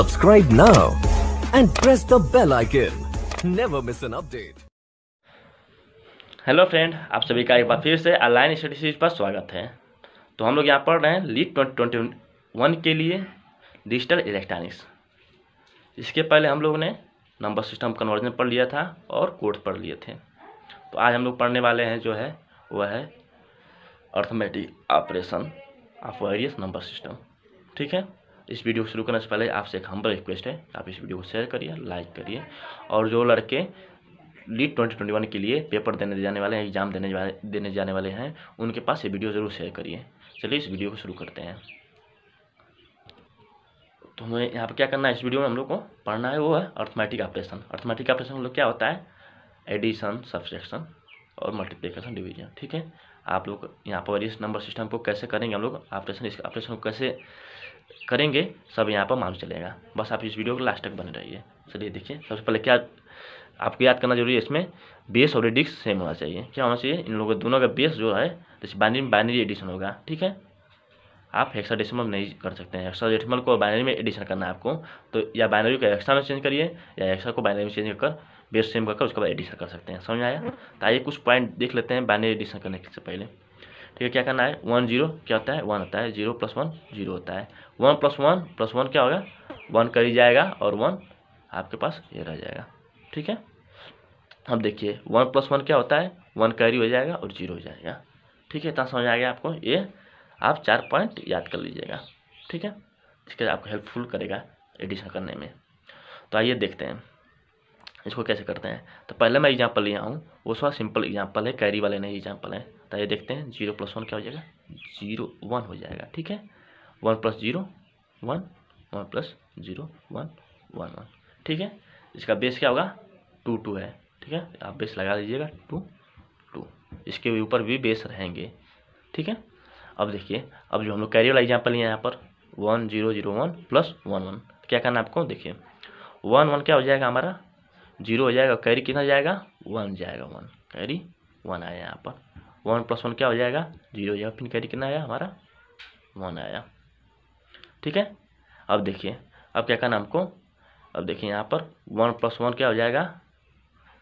Subscribe now and press the bell icon. Never miss an update. Hello friend आप सभी का एक बार फिर से ऑनलाइन स्टडी सीरीज पर स्वागत है तो हम लोग यहाँ पढ़ रहे हैं लीड ट्वेंटी ट्वेंटी वन के लिए डिजिटल इलेक्ट्रॉनिक्स इसके पहले हम लोगों ने नंबर सिस्टम कन्वर्जन पढ़ लिया था और कोड पढ़ लिए थे तो आज हम लोग पढ़ने वाले हैं जो है वह है arithmetic operation of various number system ठीक है इस वीडियो को शुरू करने से पहले आपसे एक हम्बल रिक्वेस्ट है आप इस वीडियो को शेयर करिए लाइक करिए और जो लड़के लीड ट्वेंटी ट्वेंटी वन के लिए पेपर देने जाने वाले हैं एग्जाम देने वाले देने जाने वाले हैं उनके पास ये वीडियो ज़रूर शेयर करिए चलिए इस वीडियो को शुरू करते हैं तो हमें यहाँ पर क्या करना है इस वीडियो में हम लोग को पढ़ना है वो है अर्थमेटिक ऑपरेशन अर्थमेटिक ऑपरेशन हम लोग क्या होता है एडिशन सब्सट्रैक्शन और मल्टीप्लिकेशन डिवीजन ठीक है आप लोग यहाँ पर इस नंबर सिस्टम को कैसे करेंगे हम लोग ऑपरेशन इस ऑपरेशन को कैसे करेंगे सब यहाँ पर मालूम चलेगा बस आप इस वीडियो को लास्ट तक बने रहिए चलिए देखिए सबसे पहले क्या आपको याद करना जरूरी है इसमें बेस और एडिक्स सेम होना चाहिए क्या होना चाहिए इन लोगों दोनों का बेस जो है जैसे बाइनरी में बाइनरी एडिशन होगा ठीक है आप हेक्साडेसिमल नहीं कर सकते हैं हेक्साडेसिमल को बाइनरी में एडिशन करना है आपको तो या बाइनरी को हेक्सा में चेंज करिए या हेक्सा को बाइनरी में चेंज कर बेस सेम कर उसके बाद एडिशन कर सकते हैं समझ आया तो आइए कुछ पॉइंट देख लेते हैं बाइनरी एडिशन करने से पहले ठीक है क्या करना है वन जीरो क्या होता है वन होता है जीरो प्लस वन जीरो होता है one plus one plus one क्या होगा वन करी जाएगा और वन आपके पास ये रह जाएगा ठीक है अब देखिए वन प्लस वन क्या होता है वन कैरी हो जाएगा और जीरो हो जाएगा ठीक है इतना समझ आ गया आपको ये आप चार पॉइंट याद कर लीजिएगा ठीक है इसके आपको हेल्पफुल करेगा एडिशन करने में तो आइए देखते हैं इसको कैसे करते हैं तो पहले मैं एग्जाम्पल लिया हूँ वो सारा सिंपल एग्जाम्पल है कैरी वाले नहीं एग्जाम्पल हैं तो ये देखते हैं जीरो प्लस वन क्या हो जाएगा जीरो वन हो जाएगा ठीक है one plus zero one one plus zero one one one ठीक है इसका बेस क्या होगा टू टू है ठीक है आप बेस लगा लीजिएगा टू टू इसके ऊपर भी बेस रहेंगे ठीक है अब देखिए अब जो हम लोग कैरी वाला एग्जाम्पल लिए यहाँ पर one zero zero one plus one one क्या करना आपको देखिए वन वन क्या हो जाएगा हमारा जीरो हो जाएगा कैरी कितना जाएगा वन जाएगा वन कैरी वन आया यहाँ पर वन प्लस वन क्या हो जाएगा जीरो हो जाएगा फिर कैरी कितना आया हमारा वन आया ठीक है अब देखिए अब क्या करना हमको अब देखिए यहाँ पर वन प्लस वन क्या हो जाएगा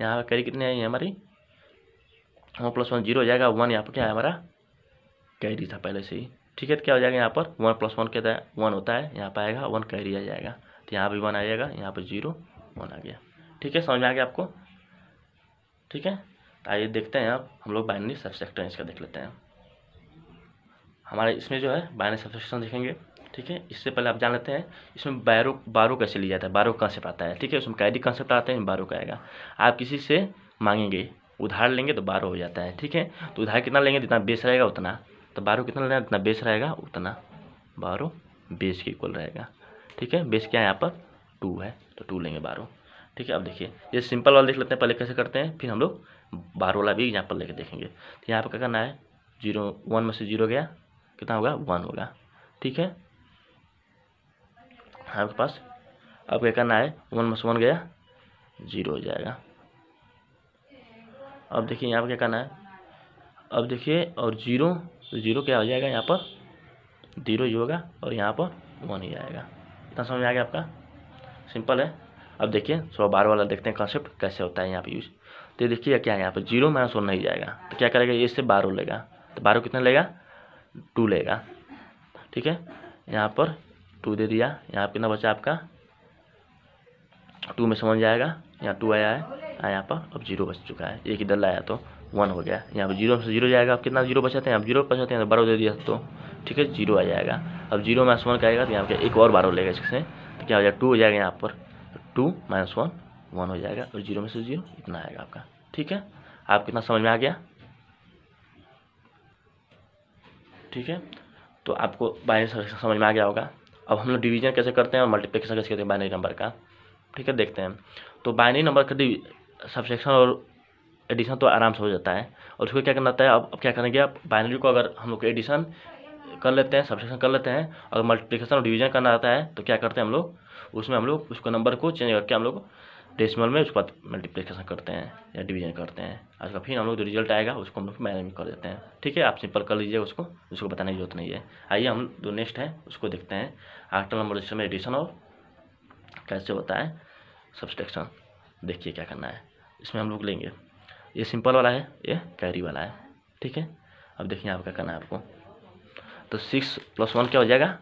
यहाँ पर कैरी कितनी आई है हमारी वन प्लस वन जीरो हो जाएगा वन यहाँ पर क्या है हमारा कैरी था पहले से ही ठीक है तो क्या हो जाएगा यहाँ पर वन प्लस वन क्या वन होता है यहाँ पर आएगा वन कैरी आ जाएगा तो यहाँ पर वन आ जाएगा यहाँ पर जीरो वन आ गया ठीक है समझ में आ गया आपको ठीक है तो आइए देखते हैं आप हम लोग बाइनरी सबसेक्टर इसका देख लेते हैं हमारे इसमें जो है बाइनरी सबसेक्शन देखेंगे ठीक है इससे पहले आप जान लेते हैं इसमें बैरो बारो कैसे लिया जाता है बारो से आता है ठीक है उसमें कैदी कंसेप्ट आता है बारो का आएगा आप किसी से मांगेंगे उधार लेंगे तो बारह हो जाता है ठीक है तो उधार कितना लेंगे जितना बेस रहेगा उतना तो बारह कितना लेना जितना बेस रहेगा उतना बारह बेस के इक्वल रहेगा ठीक है बेस क्या है यहाँ पर टू है तो टू लेंगे बारह ठीक है अब देखिए ये सिंपल वाला देख लेते हैं पहले कैसे करते हैं फिर हम लोग बार वाला भी एग्जाम्पल लेके देखेंगे तो यहाँ पर क्या करना है जीरो वन में से जीरो गया कितना होगा वन होगा ठीक है हाँ, आपके पास अब क्या करना है वन में से वन गया जीरो हो जाएगा अब देखिए यहाँ पर क्या करना है अब देखिए और जीरो तो जीरो क्या हो जाएगा यहाँ पर जीरो ही होगा और यहाँ पर वन ही आएगा इतना समझ में आ गया आपका सिंपल है अब देखिए सौ बार वाला देखते हैं कॉन्सेप्ट कैसे होता है यहाँ पे यूज़ तो देखिए क्या है यहाँ पे जीरो माइनस वन नहीं जाएगा तो क्या करेगा ये इससे बारह लेगा तो बारह कितना लेगा टू लेगा ठीक है यहाँ पर टू दे दिया यहाँ कितना बचा आपका टू में समझ जाएगा यहाँ टू आया है यहाँ पर अब जीरो बच चुका है एक इधर लाया तो वन हो गया यहाँ पर जीरो से जीरो जाएगा अब कितना जीरो बचाते हैं आप जीरो बचाते हैं तो बारह दे दिया तो ठीक है जीरो आ जाएगा अब जीरो माइनस वन का आएगा तो यहाँ पर एक और बारह लेगा इससे तो क्या हो जाएगा टू हो जाएगा यहाँ पर टू माइनस वन वन हो जाएगा और जीरो में से जीरो इतना आएगा आपका ठीक है आप कितना समझ में आ गया ठीक है तो आपको बाइनरी सलेक्शन समझ में आ गया होगा अब हम लोग डिवीजन कैसे करते हैं और मल्टीप्लिकेशन कैसे करते हैं बाइनरी नंबर का ठीक है देखते हैं तो बाइनरी नंबर का सब्सट्रैक्शन और एडिशन तो आराम से हो जाता है और उसको क्या करना है अब अब क्या करेंगे आप बाइनरी को अगर हम लोग एडिशन कर लेते हैं सब्सट्रैक्शन कर लेते हैं अगर मल्टीप्लिकेशन और डिवीजन करना आता है तो क्या करते हैं हम लोग उसमें हम लोग उसको नंबर को चेंज करके हम लोग डेसिमल में उसके बाद मल्टीप्लिकेशन करते हैं या डिवीजन करते हैं आज का फिर हम लोग जो रिजल्ट आएगा उसको हम लोग मैनेज कर देते हैं ठीक है आप सिंपल कर लीजिए उसको उसको बताने की जरूरत नहीं है आइए हम जो नेक्स्ट है उसको देखते हैं आठ नंबर रजिस्टर में एडिशन और कैसे होता है सब्सट्रैक्शन देखिए क्या करना है इसमें हम लोग लेंगे ये सिंपल वाला है ये कैरी वाला है ठीक है अब देखिए आप क्या करना है आपको तो सिक्स प्लस वन क्या हो जाएगा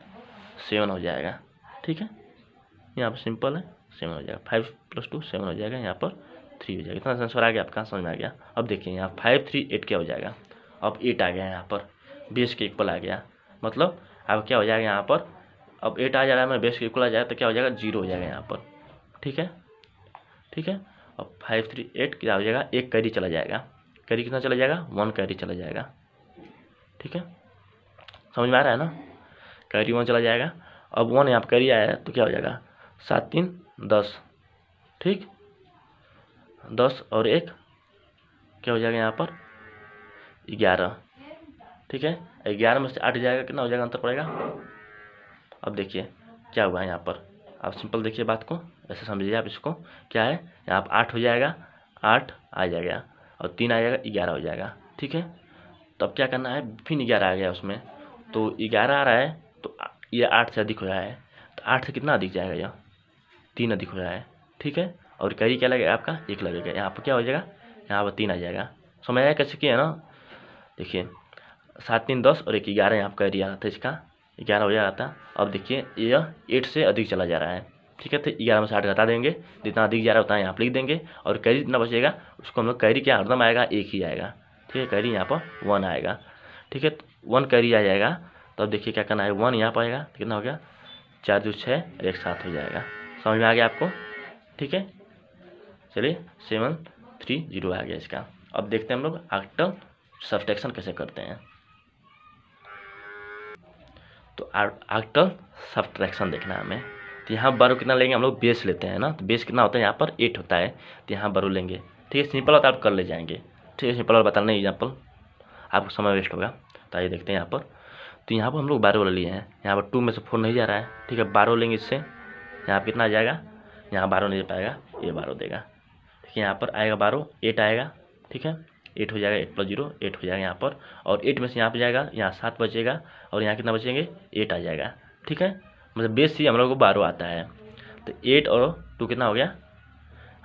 सेवन हो जाएगा ठीक है यहाँ पर सिंपल है सेवन हो जाएगा फाइव प्लस टू सेवन हो जाएगा यहाँ पर थ्री हो जाएगा इतना आंसर आ गया आपका समझ में आ गया अब देखिए यहाँ फाइव थ्री एट क्या हो जाएगा अब एट आ गया यहाँ पर बेस के इक्वल आ गया मतलब अब क्या हो जाएगा यहाँ पर अब एट आ जा रहा है मैं बेस के इक्वल आ जाएगा तो क्या हो जाएगा जीरो हो जाएगा यहाँ पर ठीक है ठीक है अब फाइव थ्री एट क्या हो जाएगा एक कैरी चला जाएगा कैरी कितना चला जाएगा वन कैरी चला जाएगा ठीक है समझ में आ रहा है ना कैरी वन चला जाएगा अब वन यहाँ पर कैरी आया तो क्या हो जाएगा सात तीन दस ठीक दस और एक क्या हो जाएगा यहाँ पर ग्यारह ठीक है ग्यारह में से आठ जाएगा कितना हो जाएगा अंतर पड़ेगा अब देखिए क्या हुआ यहाँ पर आप सिंपल देखिए बात को ऐसे समझिए आप इसको क्या है यहाँ पर आठ हो जाएगा आठ आ जाएगा और तीन आ जाएगा ग्यारह हो जाएगा ठीक है तो अब क्या करना है फिर ग्यारह आ गया उसमें तो ग्यारह आ रहा है तो ये आठ से अधिक हो रहा है तो आठ से कितना अधिक जाएगा यह तीन अधिक हो रहा है ठीक है और कैरी क्या लगेगा आपका एक लगेगा यहाँ पर क्या हो जाएगा यहाँ पर तीन आ जाएगा समय आया कैसे किया ना देखिए सात तीन दस और एक ग्यारह यहाँ पर कैरी आ रहा था इसका ग्यारह हो जाता अब देखिए यह एट से अधिक चला जा रहा है ठीक है तो ग्यारह में साठ घटा देंगे जितना अधिक जा रहा है उतना यहाँ पर लिख देंगे और कैरी जितना बचेगा उसको हम लोग कैरी क्या हरदम आएगा एक ही आएगा ठीक है कैरी यहाँ पर वन आएगा ठीक है वन कैरी आ जाएगा तो अब देखिए क्या करना है वन यहाँ पर आएगा तो कितना हो गया चार दो छः एक साथ हो जाएगा समझ में आ गया आपको ठीक है चलिए सेवन थ्री जीरो आ गया इसका अब देखते हैं हम लोग आक्टल सब्सट्रैक्शन कैसे करते हैं तो आफ्टर सब्सट्रैक्शन देखना है हमें तो यहाँ बारो कितना लेंगे हम लोग बेस लेते हैं ना तो बेस कितना होता है यहाँ पर एट होता है तो यहाँ बारो लेंगे ठीक है सिंपल होता आप कर ले जाएंगे ठीक है सिंपल और बताना एग्जाम्पल आपको समय वेस्ट होगा तो आइए देखते हैं यहाँ पर तो यहाँ पर हम लोग बारह वाला लिए हैं यहाँ पर टू में से फोर नहीं जा रहा है ठीक है बारह लेंगे इससे यहाँ कितना आ जाएगा यहाँ बारह नहीं दे पाएगा ये बारह देगा ठीक है यहाँ पर आएगा बारह एट आएगा ठीक है एट हो जाएगा एट प्लस जीरो एट हो जाएगा यहाँ पर और एट में से यहाँ पर जाएगा यहाँ सात बचेगा और यहाँ कितना बचेंगे एट आ जाएगा ठीक है मतलब बेस ही हम लोग को बारह आता है तो एट और टू कितना हो गया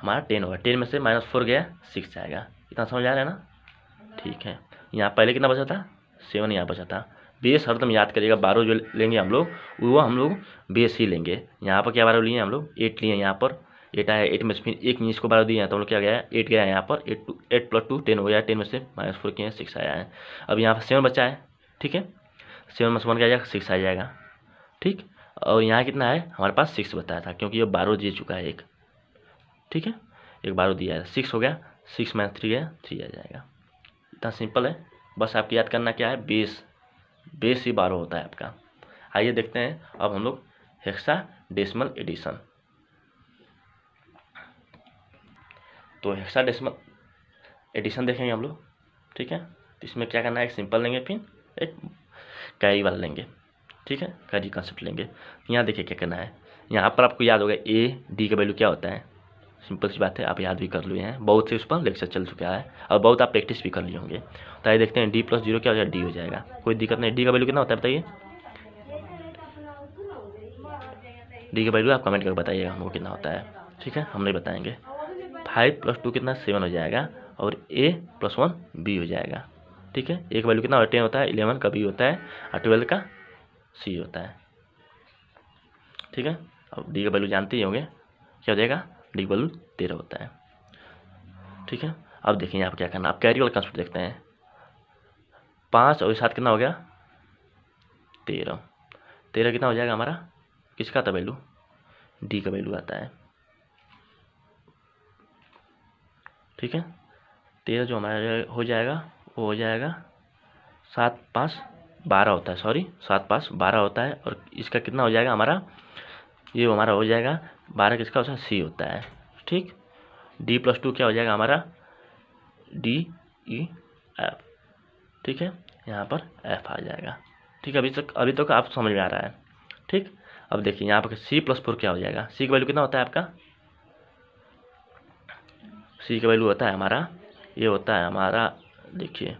हमारा टेन होगा टेन में से माइनस फोर गया सिक्स आएगा इतना समझ आ रहा है ना ठीक है यहाँ पहले कितना बचा था सेवन यहाँ बचा था बेस हरदम याद करिएगा बारह जो लेंगे हम लोग वो हम लोग बेस ही लेंगे यहाँ पर क्या बारह लिए हम लोग एट लिए यहाँ पर एट आया एट में से फिर एक मिनट को बारह दिए हैं तो हम लोग क्या गया एट गया यहाँ पर eight two eight plus two ten हो गया टेन में से माइनस फोर किए सिक्स आया है अब यहाँ पर सेवन बचा है ठीक है सेवन में से वन क्या जाएगा सिक्स आ जाएगा ठीक और यहाँ कितना है हमारे पास सिक्स बताया था क्योंकि ये बारह दे चुका है एक ठीक है एक बारह दिया है सिक्स हो गया सिक्स माइनस थ्री गया थ्री आ जाएगा इतना सिंपल है बस आपकी याद करना क्या है बेस बेस ही बारह होता है आपका आइए देखते हैं अब हम लोग हेक्सा डेसिमल एडिशन तो हेक्सा डेसिमल एडिशन देखेंगे हम लोग ठीक है तो इसमें क्या करना है एक सिंपल लेंगे फिर एक कैरी वाला लेंगे ठीक है कैरी कॉन्सेप्ट लेंगे यहाँ देखिए क्या करना है यहाँ पर आपको याद होगा ए डी का वैल्यू क्या होता है सिंपल सी बात है आप याद भी कर लिए हैं बहुत से उस पर लेक्चर चल चुका है और बहुत आप प्रैक्टिस भी कर लिए होंगे तो आइए देखते हैं डी प्लस जीरो क्या हो जाएगा डी हो जाएगा कोई दिक्कत नहीं डी का वैल्यू कितना होता है बताइए डी का वैल्यू आप कमेंट करके बताइएगा हमको कितना होता है ठीक है हम नहीं बताएंगे फाइव प्लस टू कितना सेवन हो जाएगा और ए प्लस वन बी हो जाएगा ठीक है एक वैल्यू कितना टेन होता है इलेवन का बी होता है और ट्वेल्व का सी होता है ठीक है अब डी का वैल्यू जानते ही होंगे क्या हो जाएगा डी वैल्यू तेरह होता है ठीक है अब देखिए यहाँ पर क्या करना आप कैरी वाला कंसेप्ट देखते हैं पाँच और सात कितना हो गया तेरह तेरह कितना हो जाएगा हमारा किसका था वैल्यू डी का वैल्यू आता है ठीक है तेरह जो हमारा हो जाएगा वो हो जाएगा सात पाँच बारह होता है सॉरी सात पाँच बारह होता है और इसका कितना हो जाएगा हमारा ये हमारा हो जाएगा बारह किसका होता है सी होता है ठीक डी प्लस टू क्या हो जाएगा हमारा डी ई एफ ठीक है यहाँ पर एफ आ जाएगा ठीक है अभी तक अभी तक आप समझ में आ रहा है ठीक अब देखिए यहाँ पर सी प्लस फोर क्या हो जाएगा सी का वैल्यू कितना होता है आपका सी का वैल्यू होता है हमारा ये होता है हमारा देखिए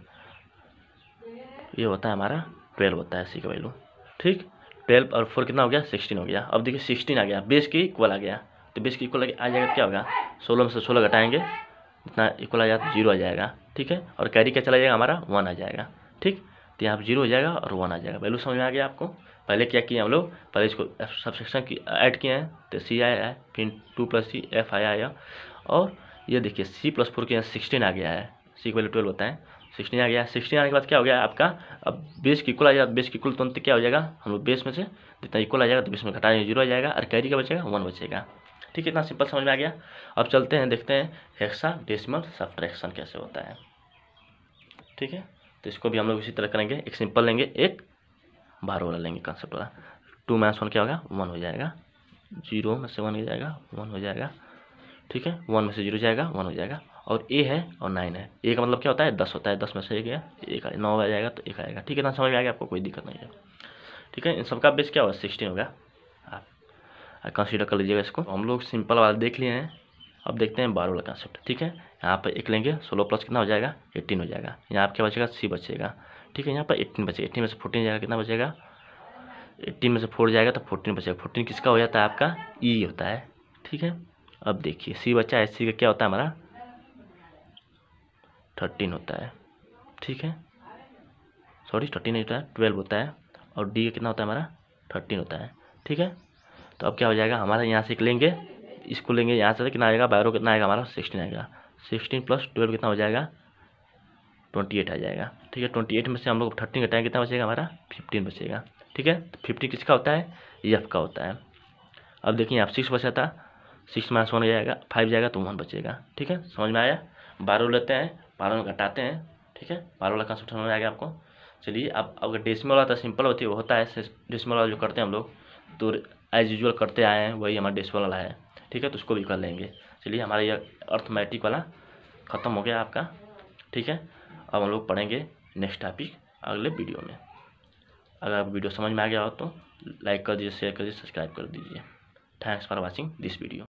ये होता है हमारा ट्वेल्व होता है सी का वैल्यू ठीक ट्वेल्व और फोर कितना हो गया सिक्सटीन हो गया अब देखिए सिक्सटीन आ गया बेस की इक्वल आ गया तो बेस की इक्वल आ, आ जाएगा क्या होगा सोलह में से सोलह घटाएंगे जितना इक्वल आ जाएगा तो जीरो आ जाएगा ठीक है और कैरी क्या चला जाएगा हमारा वन आ जाएगा ठीक तो यहाँ पर जीरो हो जाएगा और वन आ जाएगा वैल्यू समझ में आ गया आपको पहले क्या किए हम लोग पहले इसको सबसेक्शन की ऐड किए हैं तो सी आया है फिर टू प्लस सी एफ आया आया और ये देखिए सी प्लस फोर के यहाँ सिक्सटीन आ गया है सी के वैल्यू ट्वेल्व होता है सिक्सटीन आ गया सिक्सटीन आने के बाद क्या हो गया आपका अब बेस की इक्वल आ जाएगा बेस की इक्वल तुरंत क्या हो जाएगा हम लोग बेस में से जितना इक्वल आ जाएगा तो बेस में घटाएंगे जीरो आ जाएगा और कैरी का बचेगा वन बचेगा ठीक है इतना सिंपल समझ में आ गया अब चलते हैं देखते हैं हेक्सा डेसिमल सब्ट्रैक्शन कैसे होता है ठीक है तो इसको भी हम लोग इसी तरह करेंगे एक सिंपल लेंगे एक बार वाला लेंगे कॉन्सेप्ट वाला टू माइनस वन क्या होगा वन हो जाएगा जीरो में से वन हो जाएगा वन हो जाएगा ठीक है वन में से जीरो जाएगा वन हो जाएगा और ए है और नाइन है ए का मतलब क्या होता है दस होता है दस में से एक गया एक नौ आ जाएगा तो एक आएगा ठीक है ना समझ में आ गया आपको कोई दिक्कत नहीं है ठीक है इन सबका बेस क्या होगा सिक्सटीन होगा आप कंसिडर कर लीजिएगा इसको तो हम लोग सिंपल वाला देख लिए हैं अब देखते हैं बारह वाला कंसेप्ट ठीक है यहाँ पर एक लेंगे सोलह प्लस कितना हो जाएगा एट्टीन हो जाएगा यहाँ क्या बचेगा सी बचेगा ठीक है यहाँ पर एट्टीन बचेगा एट्टीन में से फोर्टीन जाएगा कितना बचेगा एट्टीन में से फोर जाएगा तो फोर्टीन बचेगा फोर्टीन किसका हो जाता है आपका ई e होता है ठीक है अब देखिए सी बचा है सी का क्या होता है हमारा थर्टीन होता है ठीक है सॉरी थर्टीन नहीं होता है ट्वेल्व होता है और डी कितना होता है हमारा थर्टीन होता है ठीक है तो अब क्या हो जाएगा हमारा यहाँ से लेंगे इसको लेंगे यहाँ से कितना आएगा बारह कितना आएगा हमारा सिक्सटीन आएगा सिक्सटीन प्लस ट्वेल्व कितना हो जाएगा ट्वेंटी एट आ जाएगा ठीक है ट्वेंटी एट में से हम लोग थर्टीन टाइम कितना बचेगा हमारा फिफ्टीन बचेगा ठीक है तो फिफ्टीन किसका होता है एफ का होता है अब देखिए आप सिक्स बचा था सिक्स माइनस वन हो जाएगा फाइव जाएगा तो वन बचेगा ठीक है समझ में आया बारह लेते हैं बारह में घटाते हैं ठीक है बारह वाला कहाँ समझ उठाना आ गया आपको चलिए अब अगर डेसिमल वाला तो सिंपल होती है होता है डेसिमल वाला जो करते हैं हम लोग तो एज यूजल करते आए हैं वही हमारा डेसिमल वाला है ठीक है तो उसको भी कर लेंगे चलिए हमारा ये अर्थमेटिक वाला ख़त्म हो गया आपका ठीक है अब हम लोग पढ़ेंगे नेक्स्ट टॉपिक अगले वीडियो में अगर आप वीडियो समझ में आ गया हो तो लाइक कर दीजिए शेयर कर दीजिए सब्सक्राइब कर दीजिए thanks for watching this video